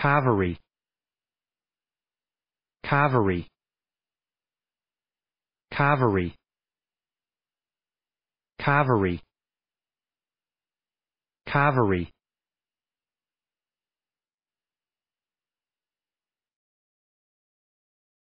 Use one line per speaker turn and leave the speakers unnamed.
Cavalry. Cavalry. Cavalry. Cavalry. Cavalry.